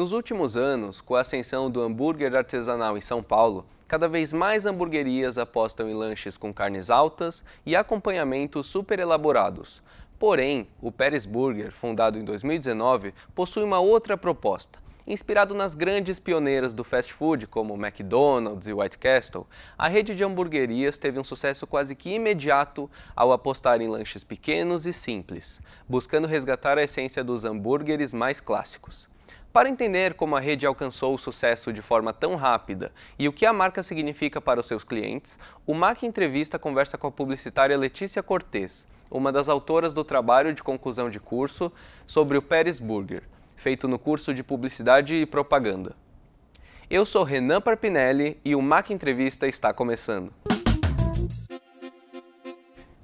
Nos últimos anos, com a ascensão do hambúrguer artesanal em São Paulo, cada vez mais hambúrguerias apostam em lanches com carnes altas e acompanhamentos super elaborados. Porém, o Pérez Burger, fundado em 2019, possui uma outra proposta. Inspirado nas grandes pioneiras do fast food, como McDonald's e White Castle, a rede de hamburguerias teve um sucesso quase que imediato ao apostar em lanches pequenos e simples, buscando resgatar a essência dos hambúrgueres mais clássicos. Para entender como a rede alcançou o sucesso de forma tão rápida e o que a marca significa para os seus clientes, o MAC Entrevista conversa com a publicitária Letícia Cortes, uma das autoras do trabalho de conclusão de curso sobre o Pérez Burger, feito no curso de Publicidade e Propaganda. Eu sou Renan Parpinelli e o MAC Entrevista está começando.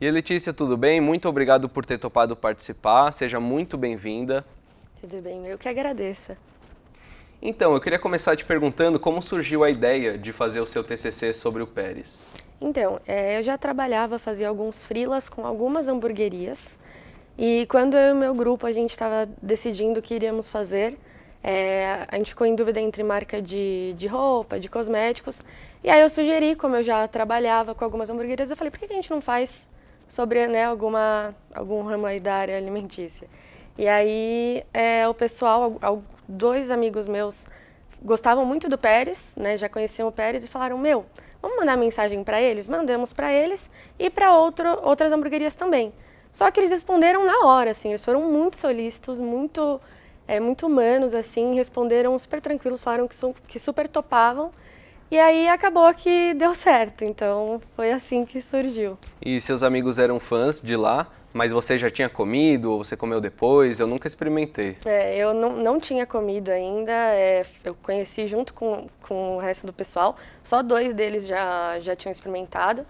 E Letícia, tudo bem? Muito obrigado por ter topado participar, seja muito bem-vinda. Tudo bem, eu que agradeço. Então, eu queria começar te perguntando como surgiu a ideia de fazer o seu TCC sobre o Pérez. Então, é, eu já trabalhava, fazia alguns frilas com algumas hamburguerias. E quando eu e o meu grupo, a gente estava decidindo o que iríamos fazer, é, a gente ficou em dúvida entre marca de, de roupa, de cosméticos. E aí eu sugeri, como eu já trabalhava com algumas hamburguerias, eu falei, por que a gente não faz sobre né, alguma, algum ramo aí da área alimentícia? E aí é, o pessoal, dois amigos meus gostavam muito do Pérez, né, já conheciam o Pérez e falaram: Meu, vamos mandar mensagem para eles? Mandamos para eles e para outras hamburguerias também. Só que eles responderam na hora, assim, eles foram muito solícitos, muito, é, muito humanos, assim, responderam super tranquilos, falaram que, que super topavam. E aí acabou que deu certo, então foi assim que surgiu. E seus amigos eram fãs de lá? mas você já tinha comido ou você comeu depois? Eu nunca experimentei. É, eu não, não tinha comido ainda, é, eu conheci junto com, com o resto do pessoal, só dois deles já, já tinham experimentado,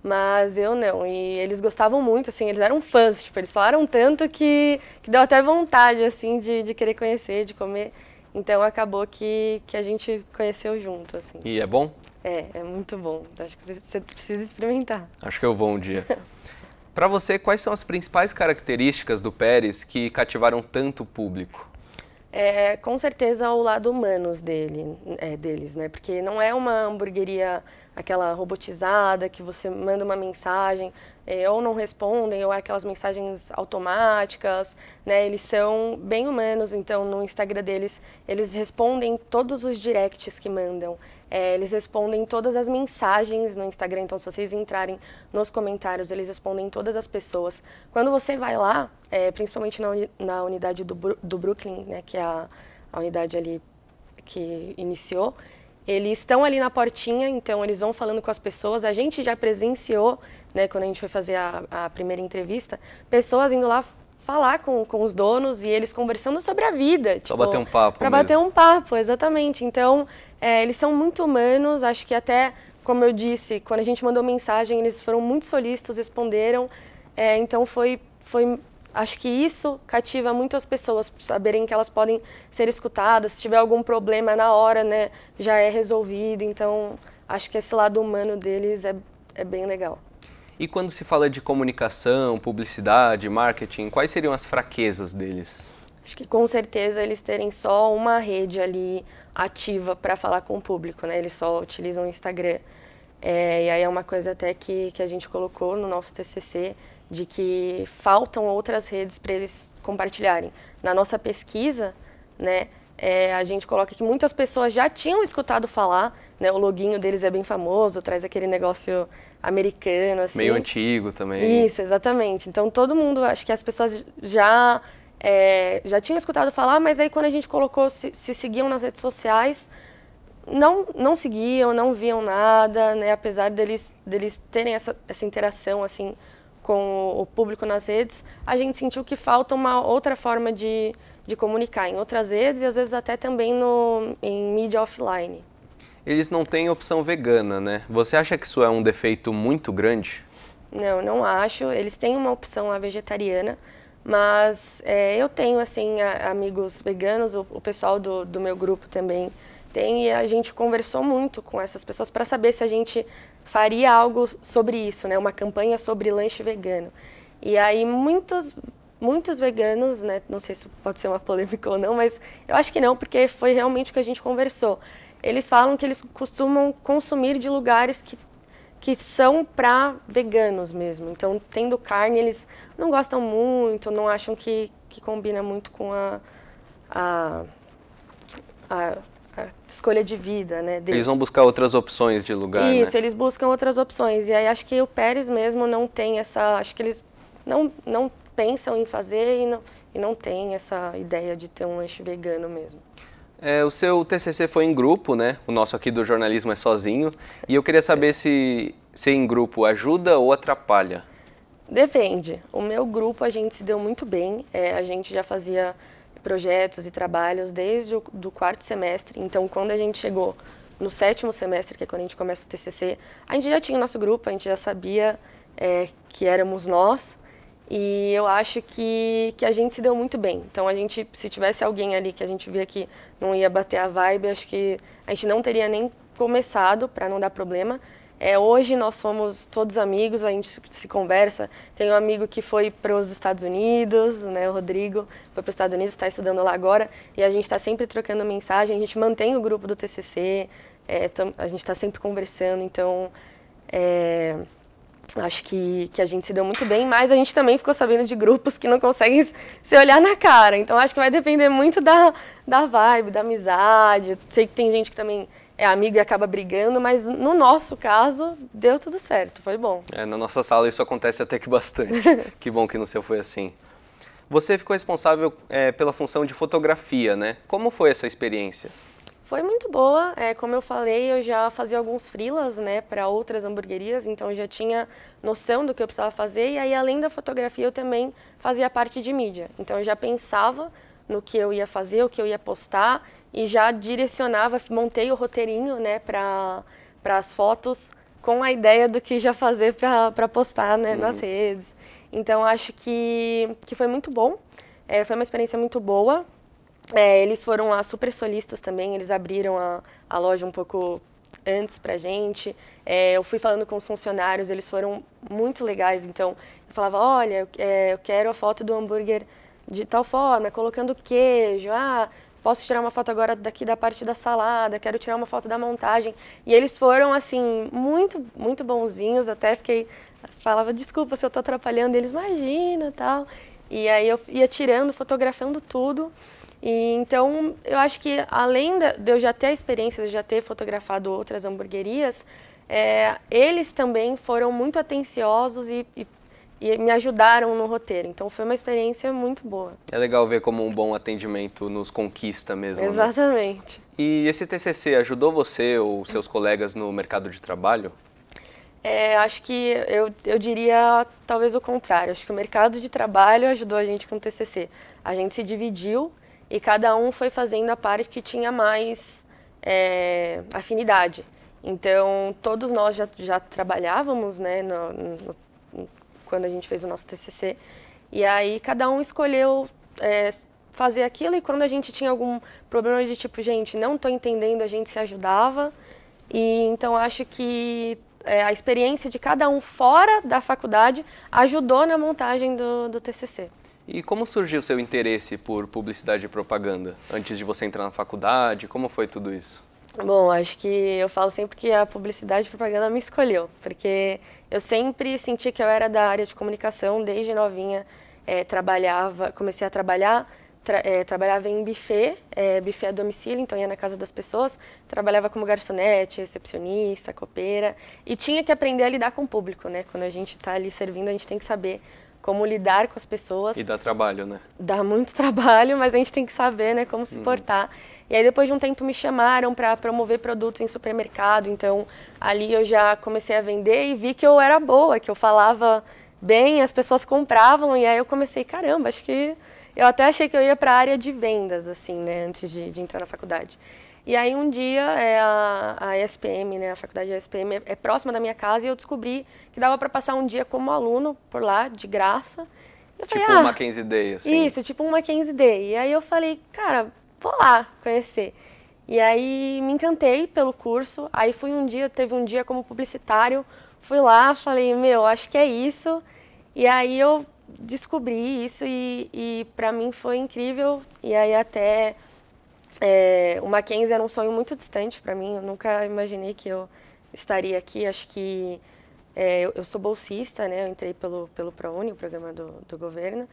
mas eu não, e eles gostavam muito, assim, eles eram fãs, tipo, eles falaram tanto que, que deu até vontade, assim, de, de querer conhecer, de comer, então acabou que, que a gente conheceu junto, assim. E é bom? É, é muito bom, acho que você precisa experimentar. Acho que eu vou um dia. Para você, quais são as principais características do Pérez que cativaram tanto o público? É, com certeza o lado humanos dele, é, deles, né? Porque não é uma hamburgueria aquela robotizada que você manda uma mensagem é, ou não respondem ou é aquelas mensagens automáticas, né? Eles são bem humanos, então no Instagram deles eles respondem todos os directs que mandam. É, eles respondem todas as mensagens no Instagram, então se vocês entrarem nos comentários, eles respondem todas as pessoas. Quando você vai lá, é, principalmente na, na unidade do, do, Brooklyn, né, que é a, a unidade ali que iniciou, eles estão ali na portinha, então eles vão falando com as pessoas. A gente já presenciou, né, quando a gente foi fazer a, a primeira entrevista, pessoas indo lá falar com, com os donos e eles conversando sobre a vida. Tipo, bater um papo. Pra mesmo. bater um papo, exatamente. Então, é, eles são muito humanos, acho que até, como eu disse, quando a gente mandou mensagem, eles foram muito solícitos, responderam. É, então foi, foi acho que isso cativa muito as pessoas, saberem que elas podem ser escutadas, se tiver algum problema na hora, né, já é resolvido. Então, acho que esse lado humano deles é, é bem legal. E quando se fala de comunicação, publicidade, marketing, quais seriam as fraquezas deles? Acho que com certeza eles terem só uma rede ali ativa para falar com o público, né? Eles só utilizam o Instagram. É, e aí é uma coisa até que, que a gente colocou no nosso TCC, de que faltam outras redes para eles compartilharem. Na nossa pesquisa, né, é, a gente coloca que muitas pessoas já tinham escutado falar, né? O loginho deles é bem famoso, traz aquele negócio americano, assim. Meio antigo também. Isso, exatamente. Então todo mundo, acho que as pessoas já é, já tinham escutado falar, mas aí quando a gente colocou se, se seguiam nas redes sociais, não não seguiam, não viam nada, né? Apesar deles deles terem essa, essa interação assim com o público nas redes, a gente sentiu que falta uma outra forma de de comunicar em outras redes e às vezes até também no, em mídia offline. Eles não têm opção vegana, né? Você acha que isso é um defeito muito grande? Não, não acho. Eles têm uma opção a vegetariana, mas é, eu tenho assim a, amigos veganos, o, o pessoal do, do meu grupo também tem e a gente conversou muito com essas pessoas para saber se a gente faria algo sobre isso, né? Uma campanha sobre lanche vegano. E aí muitos muitos veganos, né, não sei se pode ser uma polêmica ou não, mas eu acho que não, porque foi realmente o que a gente conversou. Eles falam que eles costumam consumir de lugares que, que são para veganos mesmo. Então, tendo carne, eles não gostam muito, não acham que, que combina muito com a, a, a escolha de vida, né? Deles. Eles vão buscar outras opções de lugar. Né? Isso, né? eles buscam outras opções. E aí acho que o Pérez mesmo não tem essa. Acho que eles não, não pensam em fazer e não, e não tem essa ideia de ter um lanche vegano mesmo. É, o seu TCC foi em grupo, né? O nosso aqui do jornalismo é sozinho. E eu queria saber se ser em grupo ajuda ou atrapalha. Depende. O meu grupo a gente se deu muito bem. É, a gente já fazia projetos e trabalhos desde o do quarto semestre. Então, quando a gente chegou no sétimo semestre, que é quando a gente começa o TCC, a gente já tinha o nosso grupo, a gente já sabia é, que éramos nós. E eu acho que, que a gente se deu muito bem. Então, a gente, se tivesse alguém ali que a gente via que não ia bater a vibe, acho que a gente não teria nem começado para não dar problema. É, hoje nós somos todos amigos, a gente se conversa. Tem um amigo que foi para os Estados Unidos, né, o Rodrigo, foi para os Estados Unidos, está estudando lá agora, e a gente está sempre trocando mensagem, a gente mantém o grupo do TCC, é, a gente está sempre conversando, então. É, Acho que, que a gente se deu muito bem, mas a gente também ficou sabendo de grupos que não conseguem se olhar na cara. Então acho que vai depender muito da, da vibe, da amizade. sei que tem gente que também é amigo e acaba brigando, mas no nosso caso deu tudo certo, foi bom. É, na nossa sala isso acontece até que bastante. que bom que no seu foi assim. Você ficou responsável é, pela função de fotografia, né? Como foi essa experiência? Foi muito boa. É, como eu falei, eu já fazia alguns frilas né, para outras hamburguerias, então eu já tinha noção do que eu precisava fazer. E aí, além da fotografia, eu também fazia parte de mídia. Então eu já pensava no que eu ia fazer, o que eu ia postar e já direcionava, montei o roteirinho né, para as fotos com a ideia do que já fazer para postar né, uhum. nas redes. Então acho que, que foi muito bom. É, foi uma experiência muito boa. É, eles foram lá super solistas também, eles abriram a, a loja um pouco antes pra gente. É, eu fui falando com os funcionários, eles foram muito legais. Então, eu falava, olha, é, eu quero a foto do hambúrguer de tal forma, colocando queijo, ah, posso tirar uma foto agora daqui da parte da salada, quero tirar uma foto da montagem. E eles foram, assim, muito, muito bonzinhos, até fiquei, falava, desculpa se eu tô atrapalhando, eles, imagina, tal. E aí eu ia tirando, fotografando tudo. E, então, eu acho que além de eu já ter a experiência de já ter fotografado outras hamburguerias, é, eles também foram muito atenciosos e, e, e, me ajudaram no roteiro. Então, foi uma experiência muito boa. É legal ver como um bom atendimento nos conquista mesmo. Né? Exatamente. Né? E esse TCC ajudou você ou seus colegas no mercado de trabalho? É, acho que eu, eu diria talvez o contrário. Acho que o mercado de trabalho ajudou a gente com o TCC. A gente se dividiu e cada um foi fazendo a parte que tinha mais é, afinidade. Então, todos nós já, já trabalhávamos, né, no, no, quando a gente fez o nosso TCC, e aí cada um escolheu é, fazer aquilo, e quando a gente tinha algum problema de tipo, gente, não estou entendendo, a gente se ajudava, e então acho que é, a experiência de cada um fora da faculdade ajudou na montagem do, do TCC. E como surgiu o seu interesse por publicidade e propaganda? Antes de você entrar na faculdade, como foi tudo isso? Bom, acho que eu falo sempre que a publicidade e propaganda me escolheu, porque eu sempre senti que eu era da área de comunicação, desde novinha é, trabalhava, comecei a trabalhar, tra, é, trabalhava em buffet, é, buffet a domicílio, então ia na casa das pessoas, trabalhava como garçonete, recepcionista, copeira, e tinha que aprender a lidar com o público, né? Quando a gente está ali servindo, a gente tem que saber como lidar com as pessoas. E dá trabalho, né? Dá muito trabalho, mas a gente tem que saber, né, como se uhum. portar. E aí depois de um tempo me chamaram para promover produtos em supermercado, então ali eu já comecei a vender e vi que eu era boa, que eu falava bem, as pessoas compravam e aí eu comecei, caramba, acho que eu até achei que eu ia para a área de vendas assim, né, antes de, de entrar na faculdade. E aí um dia é, a, a ESPM, né, a faculdade da ESPM, é, é, próxima da minha casa e eu descobri que dava para passar um dia como aluno por lá, de graça. Eu tipo falei, ah, uma 15 Day, assim. Isso, tipo uma Mackenzie Day. E aí eu falei, cara, vou lá conhecer. E aí me encantei pelo curso, aí fui um dia, teve um dia como publicitário, fui lá, falei, meu, acho que é isso. E aí eu descobri isso e, e para mim foi incrível. E aí até é, o Mackenzie era um sonho muito distante para mim. Eu nunca imaginei que eu estaria aqui. Acho que é, eu, eu, sou bolsista, né? Eu entrei pelo pelo ProUni, o programa do, do governo,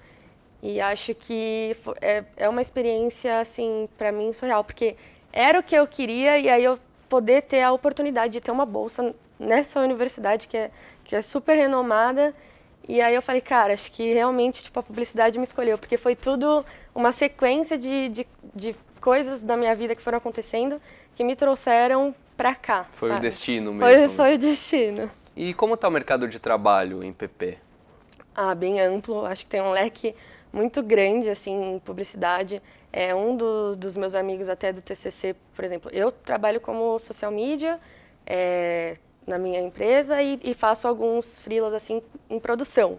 e acho que é, é uma experiência assim para mim surreal, porque era o que eu queria e aí eu poder ter a oportunidade de ter uma bolsa nessa universidade que é que é super renomada. E aí eu falei, cara, acho que realmente tipo, a publicidade me escolheu, porque foi tudo uma sequência de, de, de coisas da minha vida que foram acontecendo que me trouxeram para cá. Foi sabe? o destino mesmo. Foi, foi o destino. E como está o mercado de trabalho em PP? Ah, bem amplo. Acho que tem um leque muito grande assim em publicidade. É um do, dos meus amigos até do TCC, por exemplo. Eu trabalho como social media é, na minha empresa e, e faço alguns frilas assim em produção.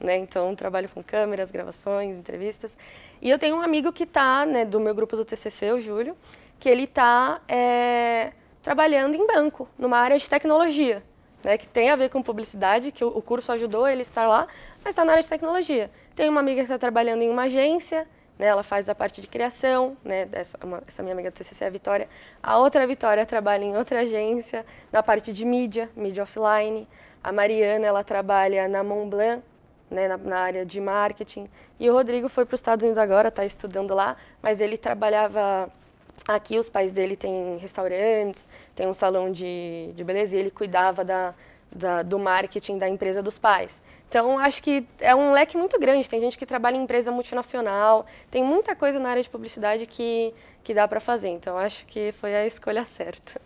Né? Então, trabalho com câmeras, gravações, entrevistas. E eu tenho um amigo que está, né, do meu grupo do TCC, o Júlio, que ele está é, trabalhando em banco, numa área de tecnologia, né, que tem a ver com publicidade, que o curso ajudou ele estar lá, mas está na área de tecnologia. Tem uma amiga que está trabalhando em uma agência, né, ela faz a parte de criação, né, uma, essa minha amiga do TCC é a Vitória. A outra Vitória trabalha em outra agência, na parte de mídia, mídia offline. A Mariana, ela trabalha na Montblanc, né, na, na, área de marketing. E o Rodrigo foi para os Estados Unidos agora, está estudando lá, mas ele trabalhava aqui, os pais dele têm restaurantes, tem um salão de, de beleza, e ele cuidava da, da, do marketing da empresa dos pais. Então, acho que é um leque muito grande. Tem gente que trabalha em empresa multinacional, tem muita coisa na área de publicidade que, que dá para fazer. Então, acho que foi a escolha certa.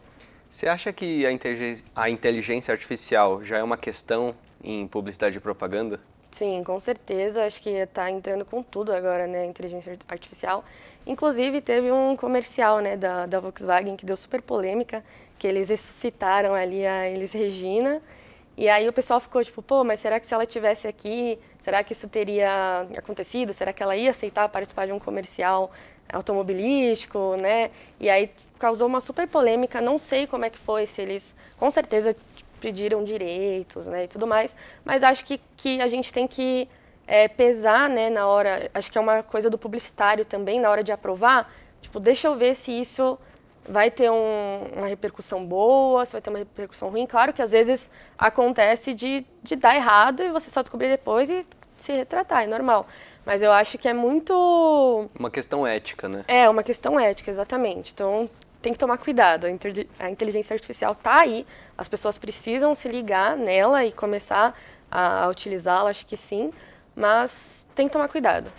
Você acha que a inteligência, a inteligência artificial já é uma questão em publicidade e propaganda? Sim, com certeza. Acho que está entrando com tudo agora, né? Inteligência artificial. Inclusive, teve um comercial né, da, da Volkswagen que deu super polêmica, que eles ressuscitaram ali a Elis Regina. E aí o pessoal ficou tipo, pô, mas será que se ela tivesse aqui, será que isso teria acontecido? Será que ela ia aceitar participar de um comercial automobilístico, né? E aí causou uma super polêmica. Não sei como é que foi, se eles com certeza pediram direitos né, e tudo mais, mas acho que, que a gente tem que é, pesar né, na hora, acho que é uma coisa do publicitário também, na hora de aprovar, tipo, deixa eu ver se isso vai ter um, uma repercussão boa, se vai ter uma repercussão ruim. Claro que às vezes acontece de, de dar errado e você só descobrir depois e se retratar, é normal. Mas eu acho que é muito. Uma questão ética, né? É, uma questão ética, exatamente. Então tem que tomar cuidado. A, inteligência artificial está aí, as pessoas precisam se ligar nela e começar a, a utilizá-la, acho que sim, mas tem que tomar cuidado.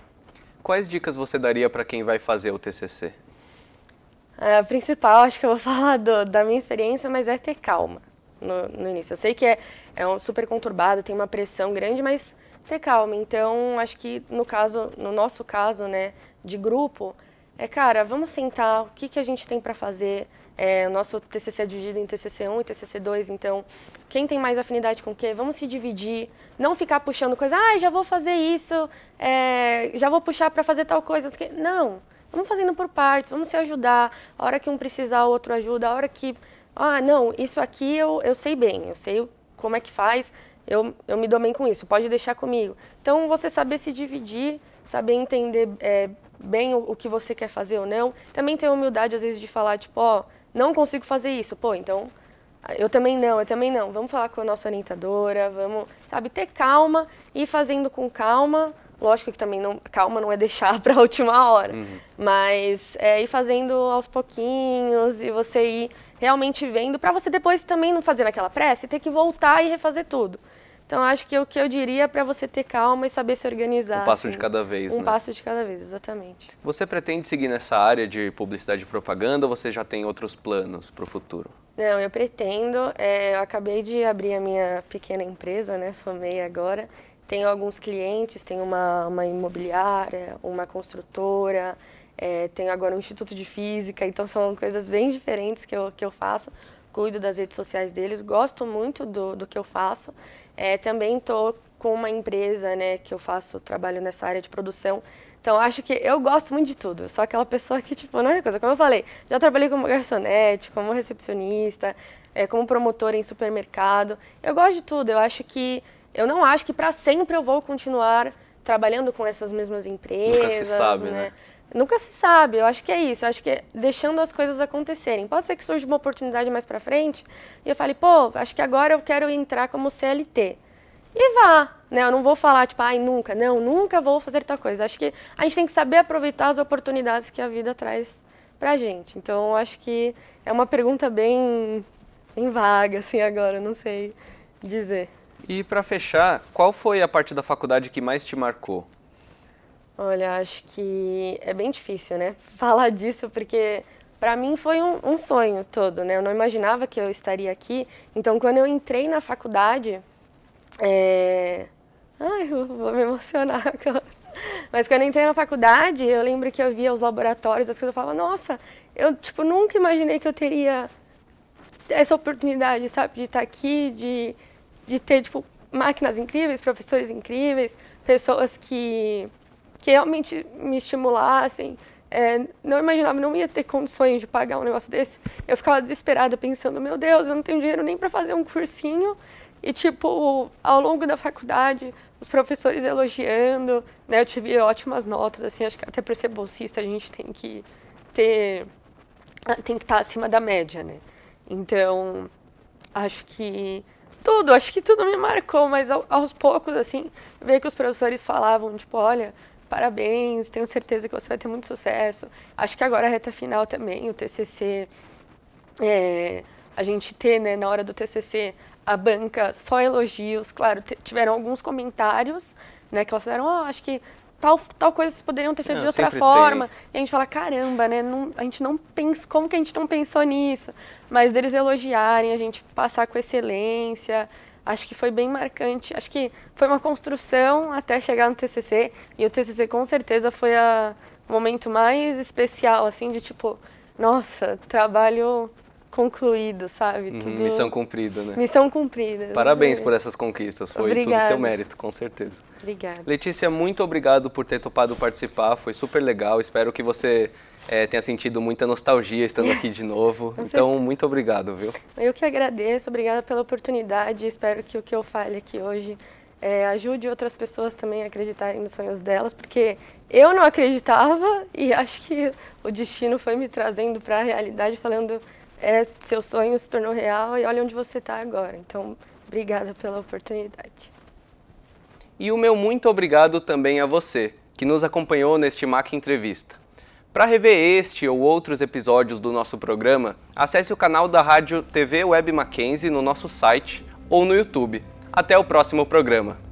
Quais dicas você daria para quem vai fazer o TCC? É, a principal, acho que eu vou falar do, da minha experiência, mas é ter calma no, no início. Eu sei que é, é um super conturbado, tem uma pressão grande, mas ter calma. Então, acho que no caso, no nosso caso, né, de grupo, é, cara, vamos sentar, o que, que a gente tem para fazer? É, nosso TCC é dividido em TCC 1 e TCC 2, então quem tem mais afinidade com o quê? Vamos se dividir, não ficar puxando coisa, ah, já vou fazer isso, é, já vou puxar para fazer tal coisa. Não, vamos fazendo por partes, vamos se ajudar. A hora que um precisar, o outro ajuda. A hora que, ah, não, isso aqui eu, eu sei bem, eu sei como é que faz, eu, eu me dou bem com isso, pode deixar comigo. Então você saber se dividir, saber entender. É, bem o, o, que você quer fazer ou não. Também tem humildade, às vezes, de falar, tipo, ó, oh, não consigo fazer isso. Pô, então eu também não, eu também não. Vamos falar com a nossa orientadora, vamos, sabe, ter calma e fazendo com calma. Lógico que também não, calma não é deixar para a última hora, uhum. mas é ir fazendo aos pouquinhos e você ir realmente vendo para você depois também não fazer naquela pressa e ter que voltar e refazer tudo. Então acho que o que eu diria é para você ter calma e saber se organizar. Um passo assim, de cada vez, um né? Um passo de cada vez, exatamente. Você pretende seguir nessa área de publicidade e propaganda ou você já tem outros planos para o futuro? Não, eu pretendo. É, eu acabei de abrir a minha pequena empresa, né? Sou meia agora. Tenho alguns clientes, tenho uma, uma imobiliária, uma construtora, é, tenho agora um instituto de física, então são coisas bem diferentes que eu, que eu faço, cuido das redes sociais deles, gosto muito do, do que eu faço. É, também estou com uma empresa né, que eu faço trabalho nessa área de produção. Então, acho que eu gosto muito de tudo. Sou aquela pessoa que, tipo, não é coisa. Como eu falei, já trabalhei como garçonete, como recepcionista, é, como promotor em supermercado. Eu gosto de tudo. Eu acho que. Eu não acho que para sempre eu vou continuar trabalhando com essas mesmas empresas. Nunca se sabe, né? né? Nunca se sabe, eu acho que é isso, eu acho que é deixando as coisas acontecerem. Pode ser que surja uma oportunidade mais para frente e eu fale, pô, acho que agora eu quero entrar como CLT. E vá, né? Eu não vou falar, tipo, ai, nunca, não, nunca vou fazer tal coisa. Acho que a gente tem que saber aproveitar as oportunidades que a vida traz pra gente. Então, eu acho que é uma pergunta bem, bem vaga, assim, agora, não sei dizer. E para fechar, qual foi a parte da faculdade que mais te marcou? Olha, acho que é bem difícil, né? Falar disso porque para mim foi um, um, sonho todo, né? Eu não imaginava que eu estaria aqui. Então, quando eu entrei na faculdade, é... ai, eu vou me emocionar agora. Mas quando eu entrei na faculdade, eu lembro que eu via os laboratórios, as coisas, eu falava, nossa, eu tipo nunca imaginei que eu teria essa oportunidade, sabe, de estar tá aqui, de de ter tipo máquinas incríveis, professores incríveis, pessoas que que realmente me estimulassem. É, não imaginava, não ia ter condições de pagar um negócio desse. Eu ficava desesperada pensando, meu Deus, eu não tenho dinheiro nem para fazer um cursinho. E tipo, ao longo da faculdade, os professores elogiando, né? Eu tive ótimas notas, assim, acho que até para ser bolsista a gente tem que ter ah, tem que estar tá acima da média, né? Então, acho que tudo, acho que tudo me marcou, mas aos poucos, assim, ver que os professores falavam, tipo, olha, parabéns, tenho certeza que você vai ter muito sucesso. Acho que agora é a reta final também, o TCC, é, a gente ter, né, na hora do TCC, a banca só elogios, claro, tiveram alguns comentários, né, que elas fizeram, oh, acho que tal, tal coisa vocês poderiam ter feito não, de outra forma. Tem. E a gente fala, caramba, né? Não, a gente não pensa, como que a gente não pensou nisso? Mas deles elogiarem, a gente passar com excelência, acho que foi bem marcante. Acho que foi uma construção até chegar no TCC e o TCC com certeza foi o momento mais especial, assim, de tipo, nossa, trabalho concluído, sabe? Hum, Tudo... Missão cumprida, né? Missão cumprida. Parabéns né? por essas conquistas, foi Obrigada. tudo seu mérito, com certeza. Obrigada. Letícia, muito obrigado por ter topado participar, foi super legal. Espero que você é, tenha sentido muita nostalgia estando aqui de novo. então, muito obrigado, viu? Eu que agradeço, obrigada pela oportunidade. Espero que o que eu fale aqui hoje é, ajude outras pessoas também a acreditarem nos sonhos delas, porque eu não acreditava e acho que o destino foi me trazendo para a realidade, falando é, seu sonho se tornou real e olha onde você está agora. Então, obrigada pela oportunidade. E o meu muito obrigado também a você, que nos acompanhou neste MAC Entrevista. Para rever este ou outros episódios do nosso programa, acesse o canal da Rádio TV Web Mackenzie no nosso site ou no YouTube. Até o próximo programa.